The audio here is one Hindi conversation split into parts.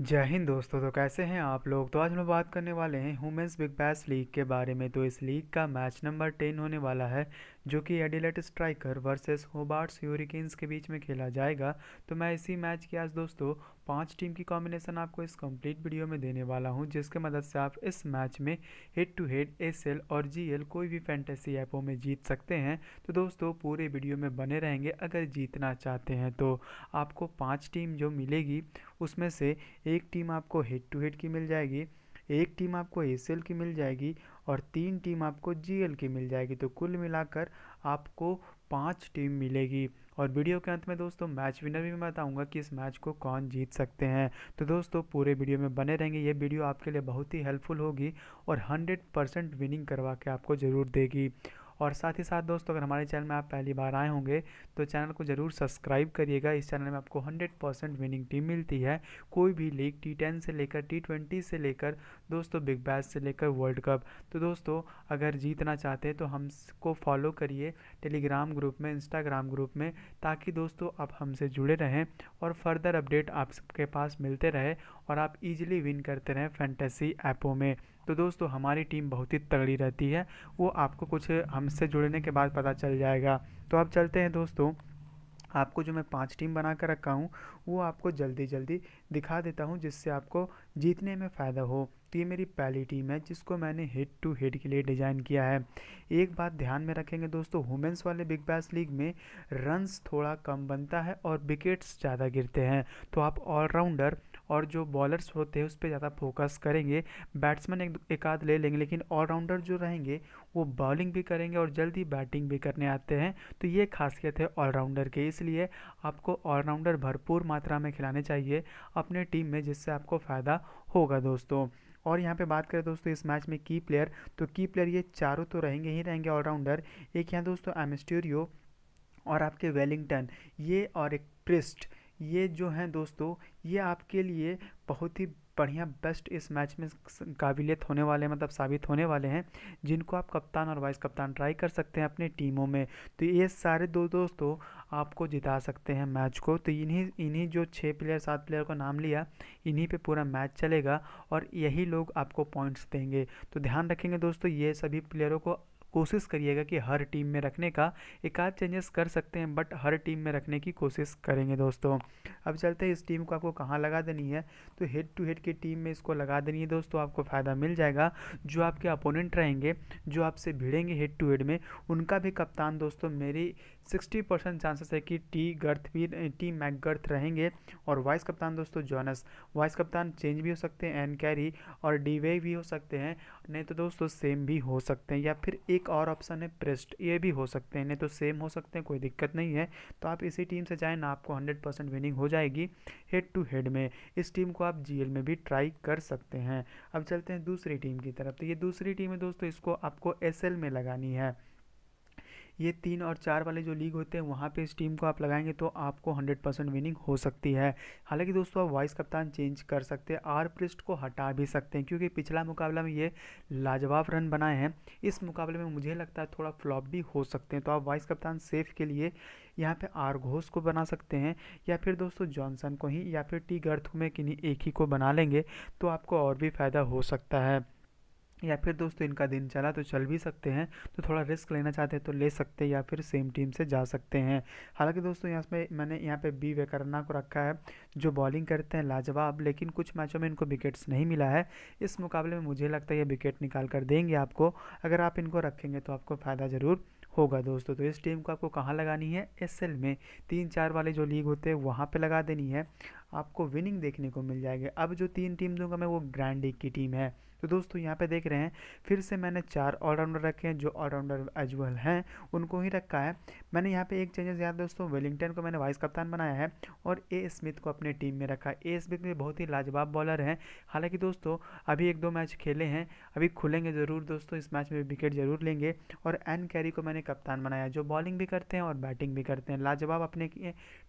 जय हिंद दोस्तों तो कैसे हैं आप लोग तो आज हम बात करने वाले हैं वुमेंस बिग बैस लीग के बारे में तो इस लीग का मैच नंबर टेन होने वाला है जो कि Adelaide Strikers versus Hobart Hurricanes के बीच में खेला जाएगा तो मैं इसी मैच की आज दोस्तों पांच टीम की कॉम्बिनेशन आपको इस कंप्लीट वीडियो में देने वाला हूं जिसके मदद से आप इस मैच में हेड टू हेड एस और जी कोई भी फैंटेसी ऐपों में जीत सकते हैं तो दोस्तों पूरे वीडियो में बने रहेंगे अगर जीतना चाहते हैं तो आपको पाँच टीम जो मिलेगी उसमें से एक टीम आपको हेड टू हेड की मिल जाएगी एक टीम आपको ए की मिल जाएगी और तीन टीम आपको जीएल की मिल जाएगी तो कुल मिलाकर आपको पांच टीम मिलेगी और वीडियो के अंत में दोस्तों मैच विनर भी मैं बताऊंगा कि इस मैच को कौन जीत सकते हैं तो दोस्तों पूरे वीडियो में बने रहेंगे ये वीडियो आपके लिए बहुत ही हेल्पफुल होगी और 100 परसेंट विनिंग करवा के आपको ज़रूर देगी और साथ ही साथ दोस्तों अगर हमारे चैनल में आप पहली बार आए होंगे तो चैनल को ज़रूर सब्सक्राइब करिएगा इस चैनल में आपको हंड्रेड परसेंट विनिंग टीम मिलती है कोई भी लीग टी टेन से लेकर टी ट्वेंटी से लेकर दोस्तों बिग बैश से लेकर वर्ल्ड कप तो दोस्तों अगर जीतना चाहते हैं तो हमको फॉलो करिए टेलीग्राम ग्रुप में इंस्टाग्राम ग्रुप में ताकि दोस्तों आप हमसे जुड़े रहें और फर्दर अपडेट आप सबके पास मिलते रहे और आप इजीली विन करते रहें फैंटेसी ऐपों में तो दोस्तों हमारी टीम बहुत ही तगड़ी रहती है वो आपको कुछ हमसे जुड़ने के बाद पता चल जाएगा तो आप चलते हैं दोस्तों आपको जो मैं पांच टीम बना कर रखा हूँ वो आपको जल्दी जल्दी दिखा देता हूँ जिससे आपको जीतने में फ़ायदा हो तो ये मेरी पहली टीम है जिसको मैंने हेड टू हेड के लिए डिज़ाइन किया है एक बात ध्यान में रखेंगे दोस्तों वुमेंस वाले बिग बैस लीग में रन्स थोड़ा कम बनता है और विकेट्स ज़्यादा गिरते हैं तो आप ऑलराउंडर और जो बॉलर्स होते हैं उस पर ज़्यादा फोकस करेंगे बैट्समैन एक एक आध ले लेंगे लेकिन ऑलराउंडर जो रहेंगे वो बॉलिंग भी करेंगे और जल्दी बैटिंग भी करने आते हैं तो ये खासियत है ऑलराउंडर की इसलिए आपको ऑलराउंडर भरपूर मात्रा में खिलाने चाहिए अपने टीम में जिससे आपको फ़ायदा होगा दोस्तों और यहाँ पे बात करें दोस्तों इस मैच में की प्लेयर तो की प्लेयर ये चारों तो रहेंगे ही रहेंगे ऑलराउंडर एक यहाँ दोस्तों एमस्ट्यूरियो और आपके वेलिंगटन ये और एक प्रिस्ट ये जो हैं दोस्तों ये आपके लिए बहुत ही बढ़िया बेस्ट इस मैच में काबिलियत होने वाले मतलब साबित होने वाले हैं जिनको आप कप्तान और वाइस कप्तान ट्राई कर सकते हैं अपनी टीमों में तो ये सारे दो दोस्तों आपको जिता सकते हैं मैच को तो इन्हीं इन्हीं जो छः प्लेयर सात प्लेयर को नाम लिया इन्हीं पे पूरा मैच चलेगा और यही लोग आपको पॉइंट्स देंगे तो ध्यान रखेंगे दोस्तों ये सभी प्लेयरों को कोशिश करिएगा कि हर टीम में रखने का एक आध चेंजेस कर सकते हैं बट हर टीम में रखने की कोशिश करेंगे दोस्तों अब चलते हैं इस टीम को आपको कहाँ लगा देनी है तो हेड टू हेड की टीम में इसको लगा देनी है दोस्तों आपको फ़ायदा मिल जाएगा जो आपके अपोनेंट रहेंगे जो आपसे भिड़ेंगे हेड टू हेड में उनका भी कप्तान दोस्तों मेरी सिक्सटी परसेंट चांसेस है कि टी गर्थ भी टी मैकगर्थ रहेंगे और वाइस कप्तान दोस्तों जॉनस वाइस कप्तान चेंज भी हो सकते हैं एन कैरी और डी वे भी हो सकते हैं नहीं तो दोस्तों सेम भी हो सकते हैं या फिर एक एक और ऑप्शन है प्रेस्ट ये भी हो सकते हैं नहीं तो सेम हो सकते हैं कोई दिक्कत नहीं है तो आप इसी टीम से जाएँ ना आपको हंड्रेड परसेंट विनिंग हो जाएगी हेड टू हेड में इस टीम को आप जी में भी ट्राई कर सकते हैं अब चलते हैं दूसरी टीम की तरफ तो ये दूसरी टीम है दोस्तों इसको आपको एस में लगानी है ये तीन और चार वाले जो लीग होते हैं वहाँ पे इस टीम को आप लगाएंगे तो आपको हंड्रेड परसेंट विनिंग हो सकती है हालांकि दोस्तों आप वाइस कप्तान चेंज कर सकते हैं आर पृष्ठ को हटा भी सकते हैं क्योंकि पिछला मुकाबला में ये लाजवाब रन बनाए हैं इस मुकाबले में मुझे लगता है थोड़ा फ्लॉप भी हो सकते हैं तो आप वाइस कप्तान सेफ के लिए यहाँ पे आर घोष को बना सकते हैं या फिर दोस्तों जॉनसन को ही या फिर टी गर्थ में किन्हीं एक ही को बना लेंगे तो आपको और भी फ़ायदा हो सकता है या फिर दोस्तों इनका दिन चला तो चल भी सकते हैं तो थोड़ा रिस्क लेना चाहते हैं तो ले सकते हैं या फिर सेम टीम से जा सकते हैं हालांकि दोस्तों यहाँ पे मैंने यहाँ पे बी वेकरना को रखा है जो बॉलिंग करते हैं लाजवाब लेकिन कुछ मैचों में इनको विकेट्स नहीं मिला है इस मुकाबले में मुझे लगता है ये विकेट निकाल कर देंगे आपको अगर आप इनको रखेंगे तो आपको फ़ायदा ज़रूर होगा दोस्तों तो इस टीम को आपको कहाँ लगानी है एस में तीन चार वाले जो लीग होते हैं वहाँ पर लगा देनी है आपको विनिंग देखने को मिल जाएगी अब जो तीन टीम दूंगा मैं वो ग्रैंड लीग की टीम है तो दोस्तों यहाँ पे देख रहे हैं फिर से मैंने चार ऑलराउंडर रखे हैं जो ऑलराउंडर एजुअल हैं उनको ही रखा है मैंने यहाँ पे एक चेंजेस याद दोस्तों वेलिंगटन को मैंने वाइस कप्तान बनाया है और ए स्मिथ को अपने टीम में रखा है ए स्मिथ भी बहुत ही लाजवाब बॉलर हैं हालाँकि दोस्तों अभी एक दो मैच खेले हैं अभी खुलेंगे ज़रूर दोस्तों इस मैच में विकेट जरूर लेंगे और एन कैरी को मैंने कप्तान बनाया जो बॉलिंग भी करते हैं और बैटिंग भी करते हैं लाजवाब अपने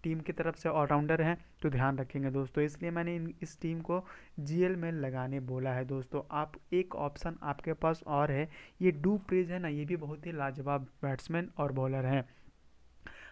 टीम की तरफ से ऑलराउंडर हैं तो ध्यान रखेंगे दोस्तों इसलिए मैंने इस टीम को जी में लगाने बोला है दोस्तों आप एक ऑप्शन आपके पास और है ये डू प्रेज है ना ये भी बहुत ही लाजवाब बैट्समैन और बॉलर हैं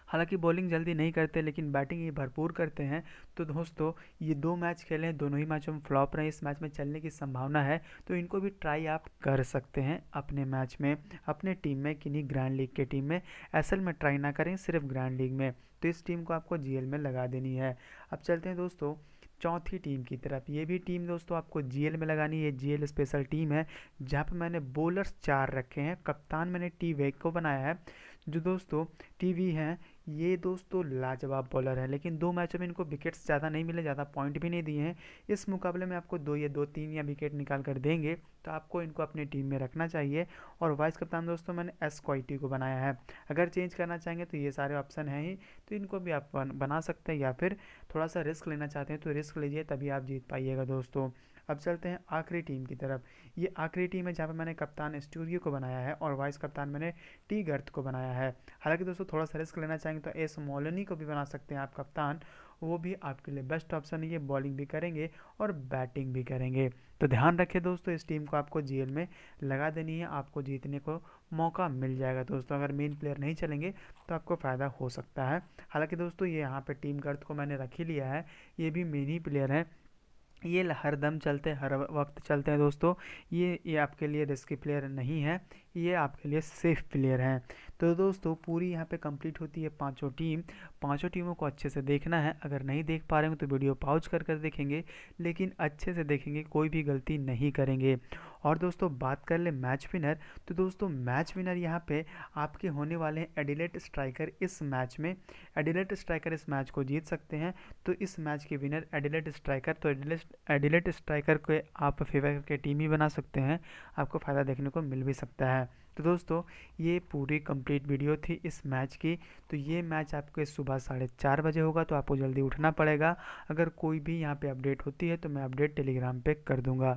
हालांकि बॉलिंग जल्दी नहीं करते लेकिन बैटिंग ये भरपूर करते हैं तो दोस्तों ये दो मैच खेले हैं दोनों ही मैचों में फ्लॉप रहे इस मैच में चलने की संभावना है तो इनको भी ट्राई आप कर सकते हैं अपने मैच में अपने टीम में किन्हीं ग्रैंड लीग के टीम में एसएल में ट्राई ना करें सिर्फ ग्रैंड लीग में तो इस टीम को आपको जी में लगा देनी है अब चलते हैं दोस्तों चौथी टीम की तरफ ये भी टीम दोस्तों आपको जीएल में लगानी है जीएल स्पेशल टीम है जहाँ पर मैंने बॉलर्स चार रखे हैं कप्तान मैंने टी वेग को बनाया है जो दोस्तों टीवी हैं ये दोस्तों लाजवाब बॉलर है लेकिन दो मैचों में इनको विकेट्स ज़्यादा नहीं मिले ज़्यादा पॉइंट भी नहीं दिए हैं इस मुकाबले में आपको दो या दो तीन या विकेट निकाल कर देंगे तो आपको इनको अपनी टीम में रखना चाहिए और वाइस कप्तान दोस्तों मैंने एस क्वाइटी को बनाया है अगर चेंज करना चाहेंगे तो ये सारे ऑप्शन हैं ही तो इनको भी आप बना सकते हैं या फिर थोड़ा सा रिस्क लेना चाहते हैं तो रिस्क लीजिए तभी आप जीत पाइएगा दोस्तों अब चलते हैं आखिरी टीम की तरफ ये आखिरी टीम है जहाँ पर मैंने कप्तान स्टूडियो को बनाया है और वाइस कप्तान मैंने टी गर्थ को बनाया है हालांकि दोस्तों थोड़ा सा रिस्क लेना चाहेंगे तो एस मोलनी को भी बना सकते हैं आप कप्तान वो भी आपके लिए बेस्ट ऑप्शन है ये बॉलिंग भी करेंगे और बैटिंग भी करेंगे तो ध्यान रखें दोस्तों इस टीम को आपको जेल में लगा देनी है आपको जीतने को मौका मिल जाएगा दोस्तों अगर मेन प्लेयर नहीं चलेंगे तो आपको फ़ायदा हो सकता है हालांकि दोस्तों ये यहाँ पे टीम गर्थ को मैंने रख ही लिया है ये भी मेन ही प्लेयर हैं ये हर दम चलते हर वक्त चलते हैं दोस्तों ये ये आपके लिए रिस्की प्लेयर नहीं है ये आपके लिए सेफ प्लेयर हैं तो दोस्तों पूरी यहाँ पे कंप्लीट होती है पांचों टीम पांचों टीमों को अच्छे से देखना है अगर नहीं देख पा रहे हो तो वीडियो पाउच कर कर देखेंगे लेकिन अच्छे से देखेंगे कोई भी गलती नहीं करेंगे और दोस्तों बात कर ले मैच विनर तो दोस्तों मैच विनर यहाँ पे आपके होने वाले हैं एडिलेट स्ट्राइकर इस मैच में एडिलेट स्ट्राइकर इस मैच को जीत सकते हैं तो इस मैच के विनर एडिलेट स्ट्राइकर तो एडिलेट एडिलेट स्ट्राइकर को आप फेवर करके टीम ही बना सकते हैं आपको फ़ायदा देखने को मिल भी सकता है तो दोस्तों ये पूरी कंप्लीट वीडियो थी इस मैच की तो ये मैच आपके सुबह साढ़े चार बजे होगा तो आपको जल्दी उठना पड़ेगा अगर कोई भी यहाँ पे अपडेट होती है तो मैं अपडेट टेलीग्राम पे कर दूँगा